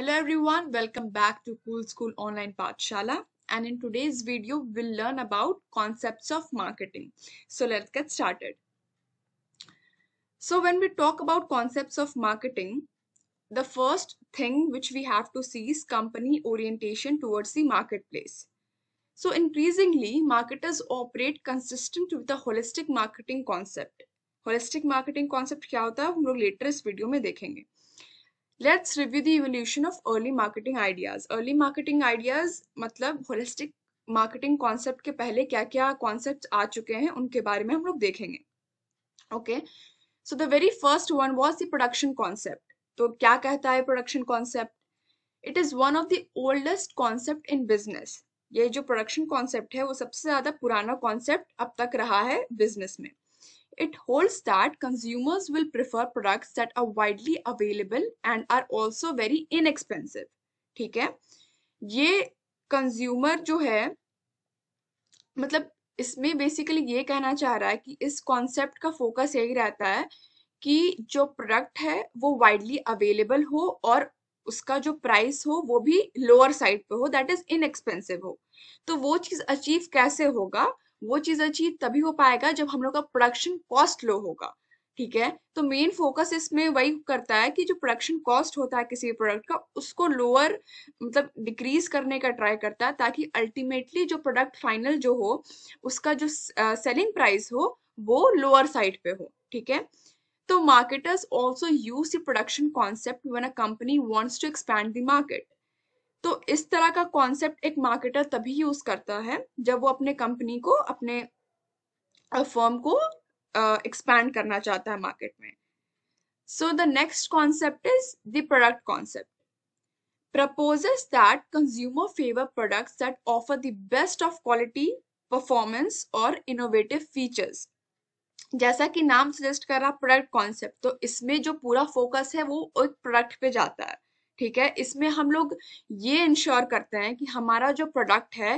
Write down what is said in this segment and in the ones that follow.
Hello everyone, welcome back to Cool School Online Pathshala. and in today's video we'll learn about concepts of marketing. So let's get started. So when we talk about concepts of marketing, the first thing which we have to see is company orientation towards the marketplace. So increasingly, marketers operate consistent with the holistic marketing concept. Holistic marketing concept, क्या होता है हम लोग letter इस video में देखेंगे let's review the evolution of early marketing ideas early marketing ideas मतलब holistic marketing concept के पहले क्या क्या कॉन्सेप्ट आ चुके हैं उनके बारे में हम लोग देखेंगे okay so the very first one was the production concept तो क्या कहता है production concept it is one of the oldest concept in business ये जो प्रोडक्शन कॉन्सेप्ट है वो सबसे ज़्यादा पुराना कॉन्सेप्ट अब तक रहा है बिजनेस में It holds that consumers will prefer products that are widely available and are also very inexpensive. ठीक है ये कंज्यूमर जो है मतलब इसमें बेसिकली ये कहना चाह रहा है कि इस कॉन्सेप्ट का फोकस यही रहता है कि जो प्रोडक्ट है वो वाइडली अवेलेबल हो और उसका जो प्राइस हो वो भी लोअर साइड पे हो दैट इज इनएक्सपेंसिव हो तो वो चीज अचीव कैसे होगा वो चीज अचीव तभी हो पाएगा जब हम लोग का प्रोडक्शन कॉस्ट लो होगा ठीक है तो मेन फोकस इसमें वही करता है कि जो प्रोडक्शन कॉस्ट होता है किसी भी प्रोडक्ट का उसको लोअर मतलब डिक्रीज करने का ट्राई करता है ताकि अल्टीमेटली जो प्रोडक्ट फाइनल जो हो उसका जो सेलिंग प्राइस हो वो लोअर साइड पे हो ठीक है तो marketers also use the production concept when a company wants to expand the market तो इस तरह का कॉन्सेप्ट एक मार्केटर तभी यूज करता है जब वो अपने कंपनी को अपने फॉर्म को एक्सपैंड करना चाहता है मार्केट में so the next concept is the product concept proposes that consumer favour products that offer the best of quality performance और इनोवेटिव फीचर्स जैसा कि नाम सजेस्ट कर रहा प्रोडक्ट कॉन्सेप्ट तो इसमें जो पूरा फोकस है वो एक प्रोडक्ट पे जाता है ठीक है इसमें हम लोग ये इंश्योर करते हैं कि हमारा जो प्रोडक्ट है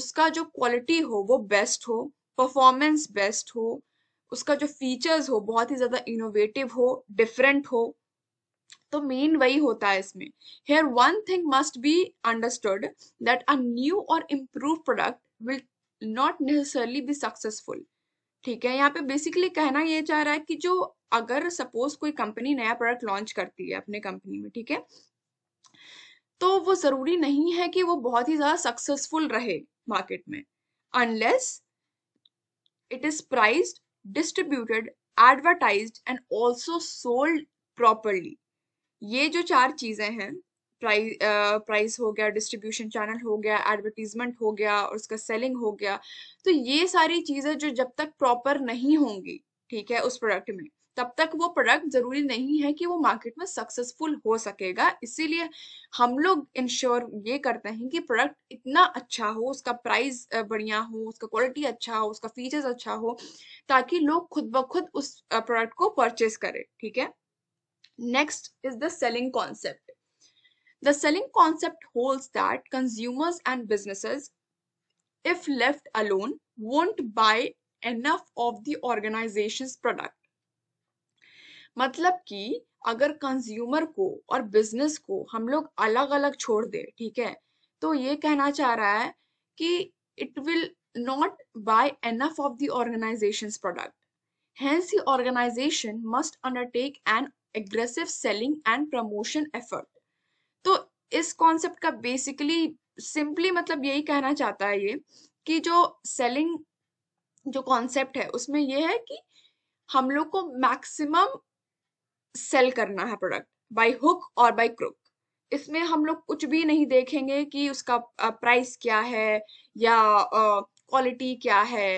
उसका जो क्वालिटी हो वो बेस्ट हो परफॉर्मेंस बेस्ट हो उसका जो फीचर्स हो बहुत ही ज़्यादा इनोवेटिव हो डिफरेंट हो तो मेन वही होता है इसमें here one thing must be understood that a new और improve product will not necessarily be successful ठीक है यहाँ पे बेसिकली कहना ये चाह रहा है कि जो अगर सपोज कोई कंपनी नया प्रोडक्ट लॉन्च करती है अपने कंपनी में ठीक है तो वो ज़रूरी नहीं है कि वो बहुत ही ज़्यादा सक्सेसफुल रहे मार्केट में unless it is priced distributed advertised and also sold properly ये जो चार चीज़ें हैं प्राइस प्राइस हो गया डिस्ट्रीब्यूशन चैनल हो गया एडवर्टीजमेंट हो गया और उसका सेलिंग हो गया तो ये सारी चीज़ें जो जब तक प्रॉपर नहीं होंगी ठीक है उस प्रोडक्ट में तब तक वो प्रोडक्ट ज़रूरी नहीं है कि वो मार्केट में सक्सेसफुल हो सकेगा इसीलिए हम लोग इंश्योर ये करते हैं कि प्रोडक्ट इतना अच्छा हो उसका प्राइस बढ़िया हो उसका क्वालिटी अच्छा हो उसका फीचर्स अच्छा हो ताकि लोग खुद ब खुद उस प्रोडक्ट को परचेस करें ठीक है next is the selling concept the selling concept hold that consumers and business if left alone won't buy enough of the organization's product. मतलब कि अगर कंज्यूमर को और बिजनेस को हम लोग अलग अलग छोड़ दे ठीक है तो ये कहना चाह रहा है कि it will not buy enough of the organization product Hence, the organization must undertake an aggressive selling and promotion effort तो इस कॉन्सेप्ट का बेसिकली सिंपली मतलब यही कहना चाहता है ये कि जो सेलिंग जो कॉन्सेप्ट है उसमें ये है कि हम लोग को मैक्सिमम सेल करना है प्रोडक्ट बाई हुक और बाई क्रुक इसमें हम लोग कुछ भी नहीं देखेंगे कि उसका प्राइस क्या है या क्वालिटी क्या है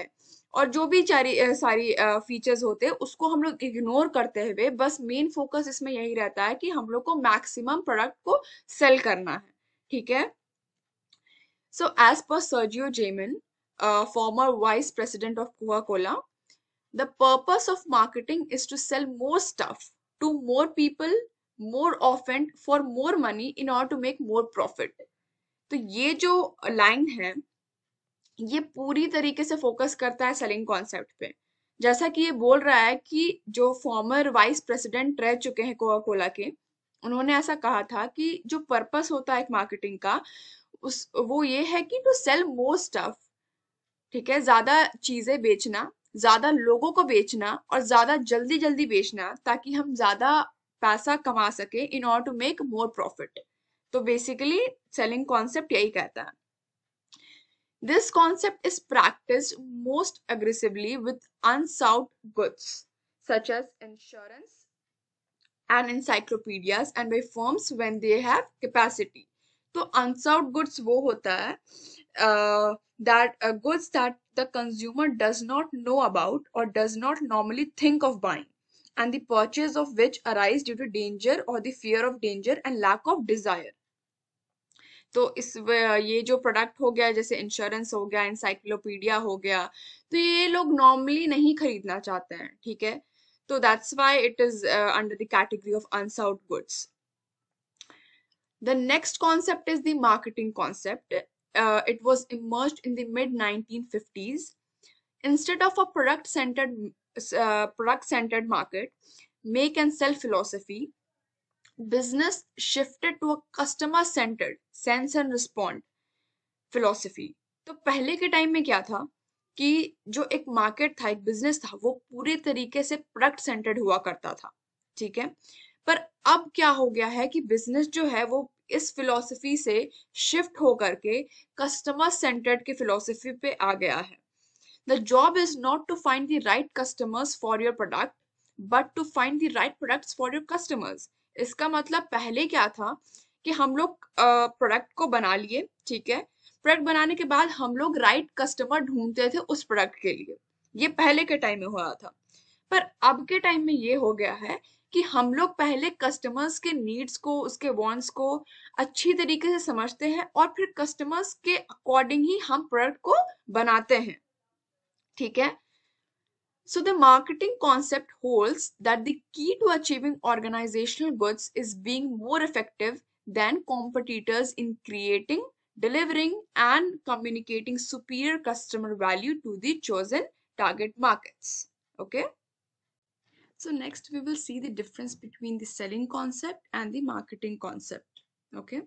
और जो भी चारी सारी फीचर्स होते हैं उसको हम लोग इग्नोर करते हुए बस मेन फोकस इसमें यही रहता है कि हम लोग को मैक्सिमम प्रोडक्ट को सेल करना है ठीक है so as per Sergio Zyman former vice president of Coca Cola the purpose of marketing is to sell more stuff to more people more often for more money in order to make more profit तो ये जो line है ये पूरी तरीके से focus करता है सेलिंग कॉन्सेप्ट पे जैसा कि ये बोल रहा है कि जो फॉर्मर वाइस प्रेसिडेंट रह चुके हैं कोका कोला के उन्होंने ऐसा कहा था कि जो पर्पस होता है एक मार्केटिंग का उस वो ये है कि टू सेल मोस्ट स्टफ ठीक है ज्यादा चीजें बेचना ज्यादा लोगों को बेचना और ज्यादा जल्दी जल्दी बेचना ताकि हम ज्यादा पैसा कमा सके in order to make more profit तो बेसिकली सेलिंग कॉन्सेप्ट यही कहता है this concept is practised most aggressively with unsought goods such as insurance and encyclopedia and by firms when they have तो अनसाउट गुड्स वो होता है that uh, goods that the consumer does not know about or does not normally think of buying and the purchase of which arise due to danger or the fear of danger and lack of desire तो इस ये जो product हो गया जैसे insurance हो गया encyclopedia हो गया तो ये लोग नॉर्मली नहीं खरीदना चाहते हैं ठीक है तो that's why it is under the category of unsought goods the next concept is the marketing concept uh, it was emerged in the mid 1950s. Instead of a product centered uh, product centered market, make and sell philosophy, business shifted to a customer centered sense and respond philosophy. तो पहले के time में क्या था कि जो एक market था एक बिजनेस था वो पूरे तरीके से प्रोडक्ट सेंटर्ड हुआ करता था ठीक है पर अब क्या हो गया है कि बिजनेस जो है वो इस फिलॉसफी से शिफ्ट होकर के कस्टमर सेंटर्ड के फिलॉसफी पे आ गया है the job is not to find the right customers for your product but to find the right products for your customers इसका मतलब पहले क्या था कि हम लोग प्रोडक्ट uh, को बना लिए ठीक है प्रोडक्ट बनाने के बाद हम लोग राइट कस्टमर ढूंढते थे उस प्रोडक्ट के लिए ये पहले के टाइम में हुआ था पर अब के टाइम में ये हो गया है कि हम लोग पहले कस्टमर्स के नीड्स को उसके वॉन्ट्स को अच्छी तरीके से समझते हैं और फिर कस्टमर्स के अकॉर्डिंग ही हम प्रोडक्ट को बनाते हैं ठीक है so the marketing concept holds that the key to achieving organizational goods is being more effective than competitors in creating delivering and communicating superior customer value to the chosen target markets okay okay? So next we will see the difference between the selling concept and the marketing concept. Okay.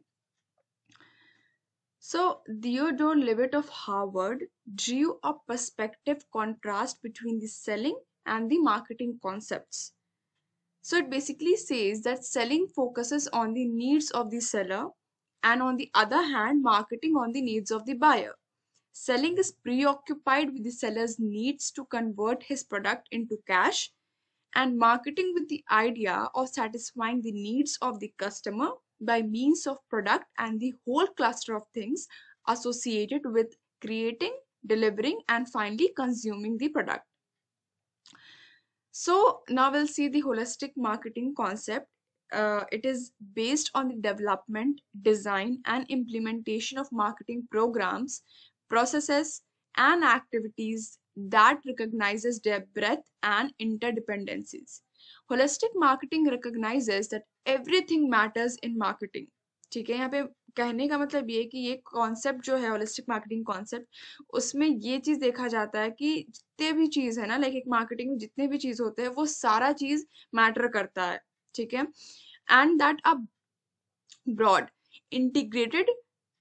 So Theodore Levitt of Harvard drew a perspective contrast between the selling and the marketing concepts. So it basically says that selling focuses on the needs of the seller and on the other hand, marketing on the needs of the buyer. Selling is preoccupied with the seller's needs to convert his product into cash and marketing with the idea of satisfying the needs of the customer by means of product and the whole cluster of things associated with creating, delivering, and finally consuming the product. So now we'll see the holistic marketing concept. Uh, it is based on the development, design, and implementation of marketing programs, processes, and activities that recognizes their breadth and interdependencies. Holistic marketing recognizes that everything matters in marketing. ठीक है यहाँ पे कहने का मतलब ये कि ये कॉन्सेप्ट जो है होलिस्टिक मार्केटिंग कॉन्सेप्ट उसमें ये चीज़ देखा जाता है कि जितने भी चीज़ है ना लाइक एक मार्केटिंग में जितने भी चीज़ होते हैं वो सारा चीज़ मैटर करता है ठीक है and that a broad integrated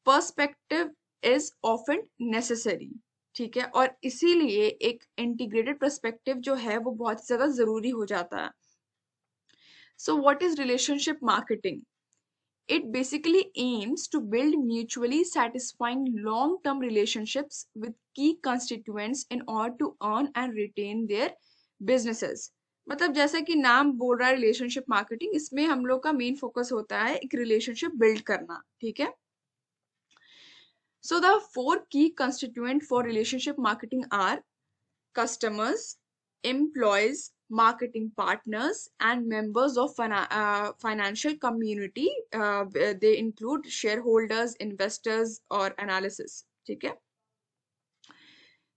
perspective is often necessary ठीक है और इसीलिए एक इंटीग्रेटेड परस्पेक्टिव जो है वो बहुत ज्यादा जरूरी हो जाता है so what is relationship marketing it basically aims to build mutually satisfying long term relationship with key constituent in order to earn and retain their businesses मतलब जैसा कि नाम बोल रहा है रिलेशनशिप मार्केटिंग इसमें हम लोग का मेन फोकस होता है एक रिलेशनशिप बिल्ड करना ठीक है So the four key constituent for relationship marketing are customers, employees, marketing partners and members of uh, financial community. Uh, they include shareholders, investors or analysis. Okay?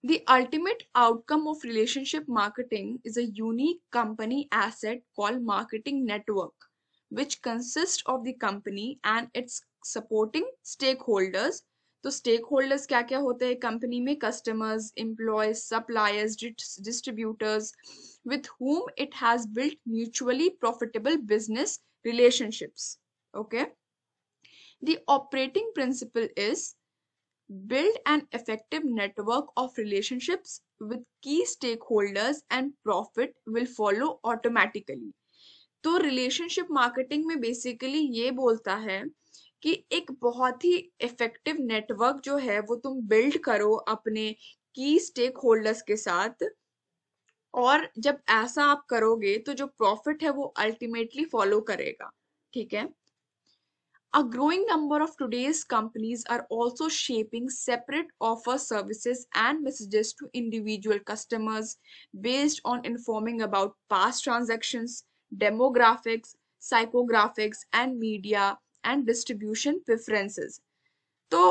The ultimate outcome of relationship marketing is a unique company asset called marketing network, which consists of the company and its supporting stakeholders तो stakeholders क्या क्या होते हैं company में customers employees suppliers distributors with whom it has built mutually profitable business relationships okay the operating principle is build an effective network of relationships with key stakeholders and profit will follow automatically तो relationship marketing में basically ये बोलता है कि एक बहुत ही effective network जो है वो तुम बिल्ड करो अपने की स्टेक होल्डर्स के साथ और जब ऐसा आप करोगे तो जो प्रॉफिट है वो अल्टीमेटली फॉलो करेगा ठीक है a growing number of today's companies are also shaping separate offer services and messages to individual customers based on informing about past transaction demographics psychographics and media and distribution preferences तो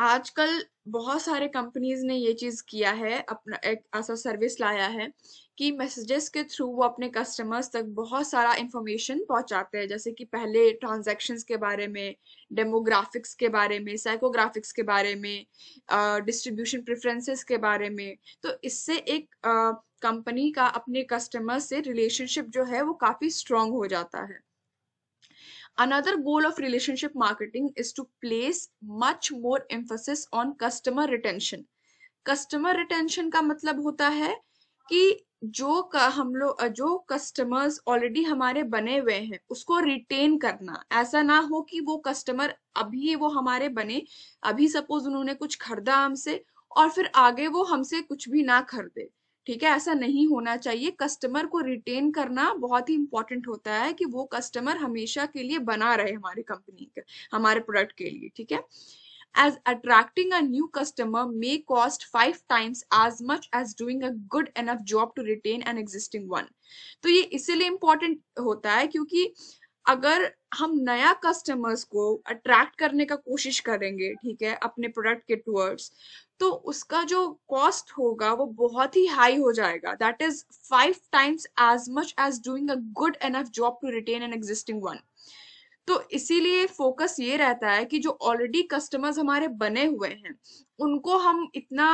आजकल बहुत सारे companies ने ये चीज़ किया है अपना एक ऐसा सर्विस लाया है कि मैसेजेस के थ्रू वो अपने कस्टमर्स तक बहुत सारा इंफॉर्मेशन पहुंचाते हैं जैसे कि पहले ट्रांजेक्शन के बारे में डेमोग्राफिक्स के बारे में साइकोग्राफिक्स के बारे में डिस्ट्रीब्यूशन प्रेफरेंसेस के बारे में तो इससे एक कंपनी का अपने कस्टमर से रिलेशनशिप जो है वो काफ़ी स्ट्रॉन्ग हो जाता है Another goal of relationship marketing is to place much more emphasis on customer retention. Customer retention का मतलब होता है कि जो का हम लोग जो कस्टमर्स ऑलरेडी हमारे बने हुए हैं उसको रिटेन करना ऐसा ना हो कि वो कस्टमर अभी वो हमारे बने अभी सपोज उन्होंने कुछ खरीदा हमसे और फिर आगे वो हमसे कुछ भी ना खरीदे ठीक है ऐसा नहीं होना चाहिए कस्टमर को रिटेन करना बहुत ही इंपॉर्टेंट होता है कि वो कस्टमर हमेशा के लिए बना रहे हमारी कंपनी के हमारे प्रोडक्ट के लिए ठीक है as attracting a new customer may cost five times as much as doing a good enough job to retain an existing one तो ये इसीलिए इंपॉर्टेंट होता है क्योंकि अगर हम नया कस्टमर्स को अट्रैक्ट करने का कोशिश करेंगे ठीक है अपने प्रोडक्ट के टूअर्ड्स तो उसका जो कॉस्ट होगा वो बहुत ही हाई हो जाएगा that is five times as much as doing a good enough job to retain an existing one तो इसीलिए फोकस ये रहता है कि जो ऑलरेडी कस्टमर्स हमारे बने हुए हैं उनको हम इतना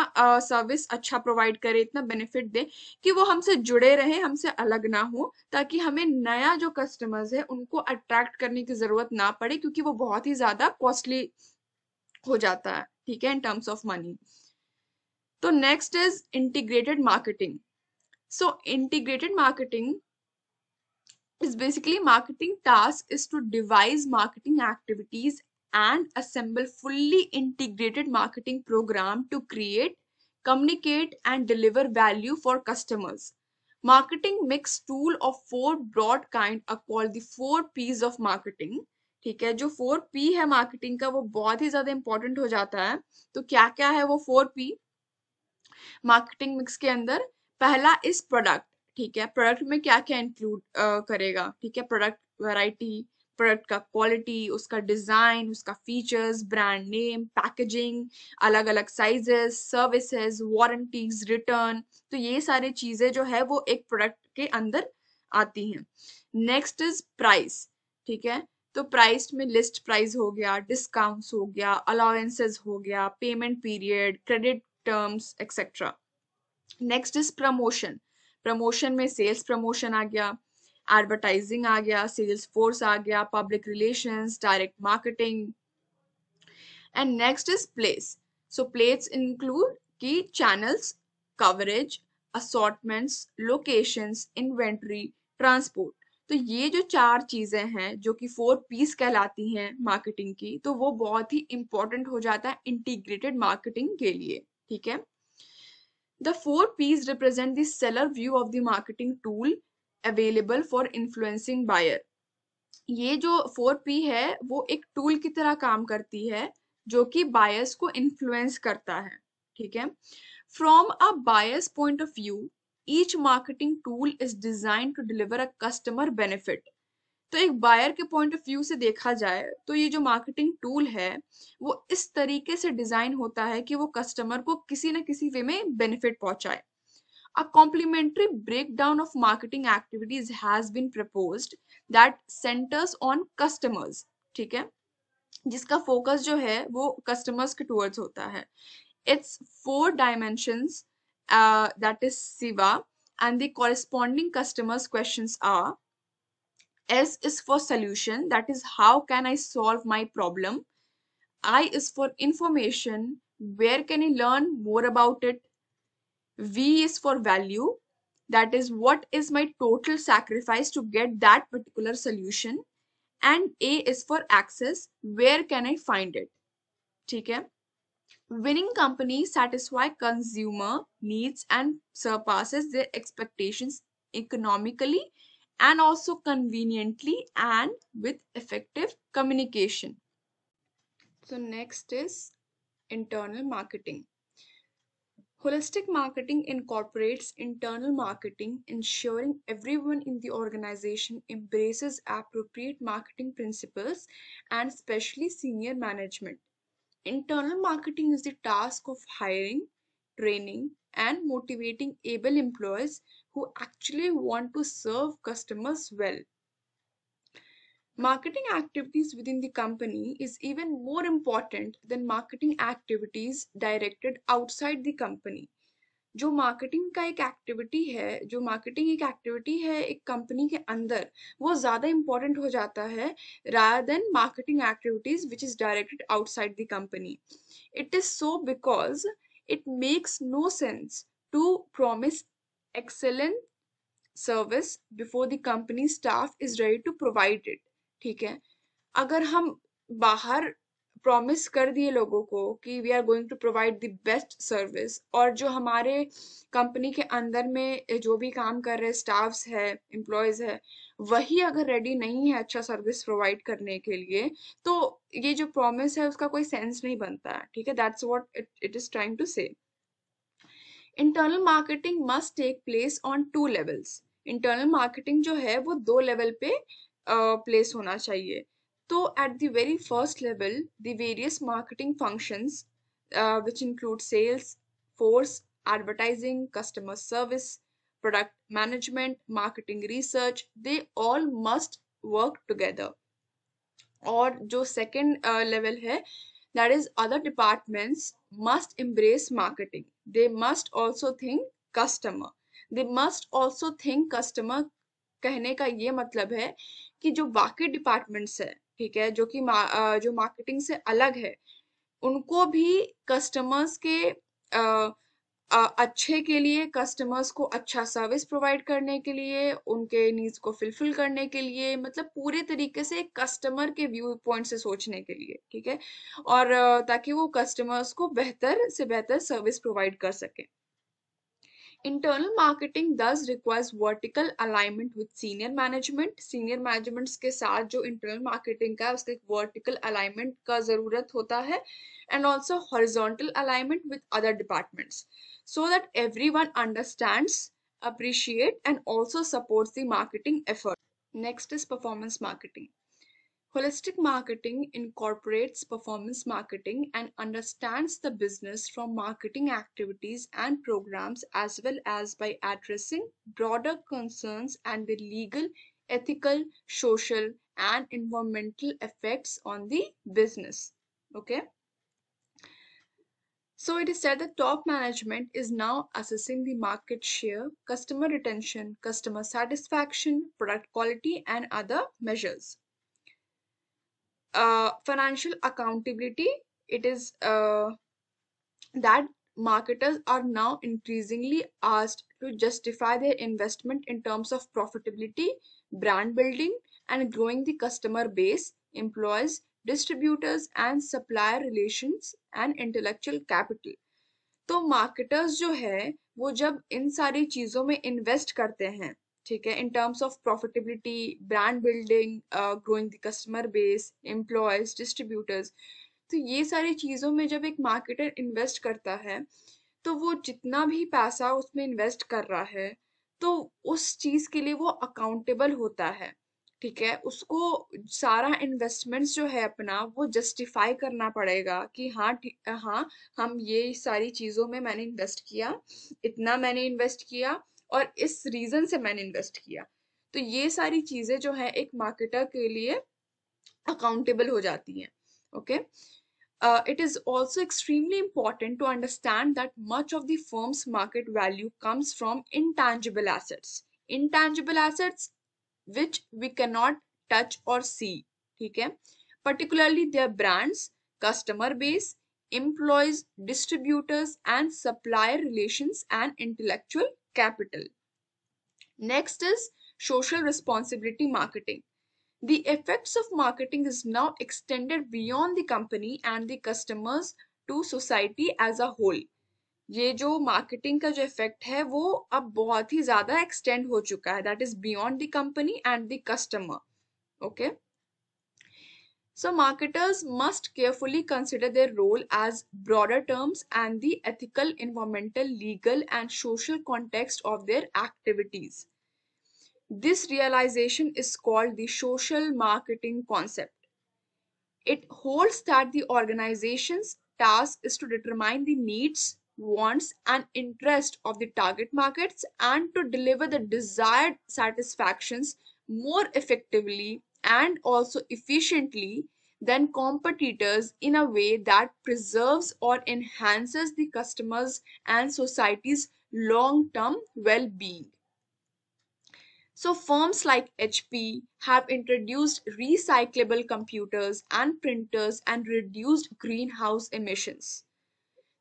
सर्विस uh, अच्छा प्रोवाइड करें इतना बेनिफिट दें कि वो हमसे जुड़े रहें हमसे अलग ना हो ताकि हमें नया जो कस्टमर्स है उनको अट्रैक्ट करने की ज़रूरत ना पड़े क्योंकि वो बहुत ही ज़्यादा कॉस्टली हो जाता है ठीक है इन टर्म्स ऑफ मनी तो next is integrated marketing so integrated marketing is basically marketing task is to devise marketing activities and assemble fully integrated marketing program to create communicate and deliver value for customers marketing mix tool of four broad kind are called the four p's of marketing ठीक है जो four P है marketing का वो बहुत ही ज्यादा important हो जाता है तो क्या क्या है वो फोर पी मार्केटिंग मिक्स के अंदर पहला इस प्रोडक्ट ठीक है प्रोडक्ट में क्या क्या इंक्लूड करेगा ठीक है प्रोडक्ट वैरायटी प्रोडक्ट का क्वालिटी उसका डिज़ाइन उसका फीचर्स ब्रांड नेम पैकेजिंग अलग अलग साइजेस सर्विसेज वारंटीज रिटर्न तो ये सारी चीज़ें जो है वो एक प्रोडक्ट के अंदर आती हैं नेक्स्ट इज प्राइस ठीक है तो प्राइस में लिस्ट प्राइस हो गया डिस्काउंट्स हो गया अलाउेंसेज हो गया payment period credit terms etcetera next is promotion promotion में सेल्स प्रमोशन आ गया एडवर्टाइजिंग आ गया सेल्स फोर्स आ गया public relations direct marketing and next is place so place include key channels coverage assortments locations inventory transport तो ये जो चार चीज़ें हैं जो कि फोर पीस कहलाती हैं मार्केटिंग की तो वो बहुत ही इंपॉर्टेंट हो जाता है इंटीग्रेटेड मार्केटिंग के लिए ठीक है The four P's represent the seller view of the marketing tool available for influencing buyer. ये जो फोर पी है वो एक टूल की तरह काम करती है जो कि बायर्स को इन्फ्लुएंस करता है ठीक है from a buyer's point of view each marketing tool is design to deliver a customer benefit तो एक बायर के पॉइंट ऑफ व्यू से देखा जाए तो ये जो मार्केटिंग टूल है वो इस तरीके से डिजाइन होता है कि वो कस्टमर को किसी ना किसी वे में बेनिफिट पहुंचाए complementary breakdown of marketing activities has been propose that centres on customers ठीक है जिसका फोकस जो है वो कस्टमर्स के टूवर्ड्स होता है it's four dimension that is SIVA and the corresponding customers question are S is for solution, that is how can I solve my problem. I is for information, where can I learn more about it. V is for value, that is what is my total sacrifice to get that particular solution. And A is for access, where can I find it. ठीक है winning companies satisfy consumer needs and surpasses their expectations economically and also conveniently and with effective communication. So next is internal marketing. Holistic marketing incorporates internal marketing, ensuring everyone in the organization embraces appropriate marketing principles and especially senior management. Internal marketing is the task of hiring, training, and motivating able employees who actually want to serve customers well. Marketing activities within the company is even more important than marketing activities directed outside the company. जो marketing का एक activity है जो marketing एक activity है एक company के अंदर वो ज़्यादा इंपॉर्टेंट हो जाता है रायर than marketing activities which is directed outside the company it is so because it makes no sense to promise excellent service before the company staff is ready to provide it ठीक है अगर हम बाहर promise कर दिए लोगों को कि we are going to provide the best service और जो हमारे कंपनी के अंदर में जो भी काम कर रहे स्टाफ्स है एम्प्लॉयज़ है वही अगर रेडी नहीं है अच्छा सर्विस प्रोवाइड करने के लिए तो ये जो प्रॉमिस है उसका कोई सेंस नहीं बनता है ठीक है that's what it is trying to say internal marketing must take place on two levels internal marketing जो है वो दो लेवल पे प्लेस uh, होना चाहिए तो at the very first level the various marketing functions which include sales force advertising customer service product management marketing research they all must work together और जो सेकेंड लेवल uh, है that is other departments must embrace marketing they must also think customer they must also think customer कहने का ये मतलब है कि जो बाकी डिपार्टमेंट्स है ठीक है जो कि मा, जो मार्केटिंग से अलग है उनको भी कस्टमर्स के अच्छे के लिए कस्टमर्स को अच्छा सर्विस प्रोवाइड करने के लिए उनके नीड्स को फुलफिल करने के लिए मतलब पूरे तरीके से कस्टमर के व्यू पॉइंट से सोचने के लिए ठीक है और ताकि वो कस्टमर्स को बेहतर से बेहतर सर्विस प्रोवाइड कर सके internal marketing this requires vertical alignment with senior management senior management के साथ जो इंटरनल मार्केटिंग का उसके वर्टिकल अलाइनमेंट का जरूरत होता है and also horizontal alignment with other departments so that everyone understands, appreciate and also supports the marketing effort. Next is performance marketing. Holistic marketing incorporates performance marketing and understands the business from marketing activities and programs as well as by addressing broader concerns and the legal, ethical, social, and environmental effects on the business. Okay. So it is said that top management is now assessing the market share, customer retention, customer satisfaction, product quality, and other measures. Uh, financial accountability, it is uh, that marketers are now increasingly asked to justify their investment in terms of profitability, brand building, and growing the customer base, employees, distributors and supplier relation and intellectual capital तो marketers जो है वो जब इन सारी चीज़ों में invest करते हैं ठीक है in terms of profitability brand building growing the customer base employees distributors तो ये सारी चीज़ों में जब एक मार्केटर इन्वेस्ट करता है तो वो जितना भी पैसा उसमें इन्वेस्ट कर रहा है तो उस चीज़ के लिए वो अकाउंटेबल होता है ठीक है उसको सारा इन्वेस्टमेंट्स जो है अपना वो जस्टिफाई करना पड़ेगा कि हाँ हाँ हम ये सारी चीज़ों में मैंने इन्वेस्ट किया इतना मैंने इन्वेस्ट किया और इस रीज़न से मैंने इन्वेस्ट किया तो ये सारी चीज़ें जो है एक मार्केटर के लिए अकाउंटेबल हो जाती हैं okay it is also extremely important to understand that much of the firm's market value comes from intangible assets intangible assets which we cannot touch or see ठीक है particularly their brands customer base employees distributors and supplier relations and intellectual capital next is social responsibility marketing the effects of marketing is now extended beyond the company and the customers to society as a whole ये जो marketing का जो effect है वो अब बहुत ही ज्यादा extend हो चुका है that is beyond the company and the customer okay So marketers must carefully consider their role as broader terms and the ethical, environmental, legal and social context of their activities. This realization is called the social marketing concept. It holds that the organization's task is to determine the needs, wants and interest of the target markets and to deliver the desired satisfactions more effectively and also efficiently than competitors in a way that preserves or enhances the customers and society's long-term well-being. So firms like HP have introduced recyclable computers and printers and reduced greenhouse emissions.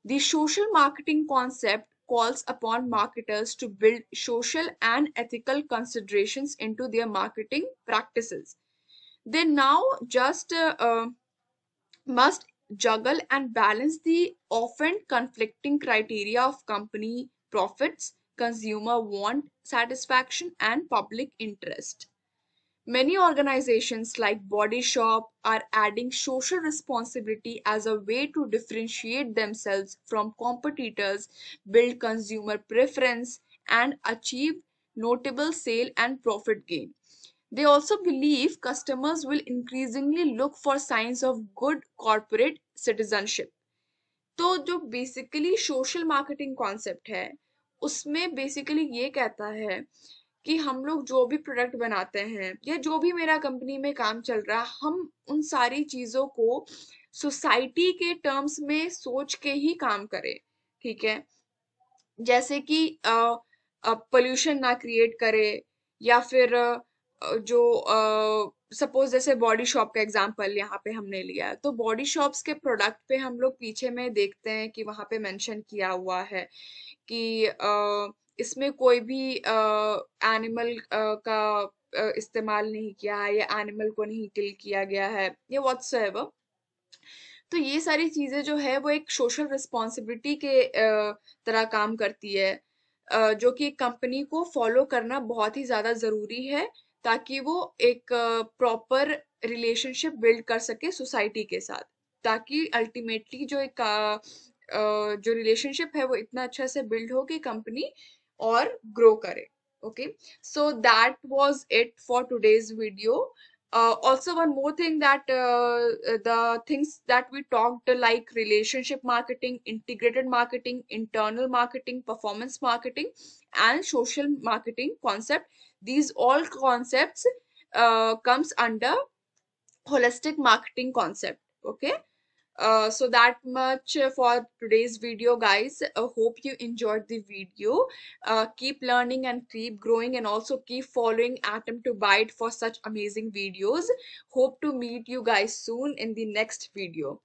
The social marketing concept calls upon marketers to build social and ethical considerations into their marketing practices. They now just uh, uh, must juggle and balance the often conflicting criteria of company profits, consumer want satisfaction, and public interest. Many organizations like Body Shop are adding social responsibility as a way to differentiate themselves from competitors, build consumer preference, and achieve notable sale and profit gain. They also believe customers will increasingly look for signs of good corporate citizenship. तो जो basically social marketing concept है उसमें basically ये कहता है कि हम लोग जो भी प्रोडक्ट बनाते हैं या जो भी मेरा कंपनी में काम चल रहा है हम उन सारी चीज़ों को सोसाइटी के टर्म्स में सोच के ही काम करें ठीक है जैसे कि पोल्यूशन ना क्रिएट करे या फिर जो सपोज जैसे बॉडी शॉप का एग्जांपल यहाँ पे हमने लिया तो बॉडी शॉप्स के प्रोडक्ट पे हम लोग पीछे में देखते हैं कि वहाँ पे मेंशन किया हुआ है कि आ, इसमें कोई भी एनिमल का इस्तेमाल नहीं किया है या एनिमल को नहीं किल किया गया है या वॉट्स तो ये सारी चीज़ें जो है वो एक सोशल रिस्पॉन्सिबिलिटी के तरह काम करती है जो कि कंपनी को फॉलो करना बहुत ही ज़्यादा ज़रूरी है ताकि वो एक प्रॉपर रिलेशनशिप बिल्ड कर सके सोसाइटी के साथ ताकि अल्टीमेटली जो एक जो रिलेशनशिप है वो इतना अच्छा से बिल्ड हो कि कंपनी और grow करें okay so that was it for today's video uh, also one more thing that uh, uh, the things that we talked like relationship marketing integrated marketing internal marketing performance marketing and social marketing concept these all concepts uh, comes under holistic marketing concept okay uh, so that much for today's video guys uh, hope you enjoyed the video uh, keep learning and keep growing and also keep following atom to bite for such amazing videos hope to meet you guys soon in the next video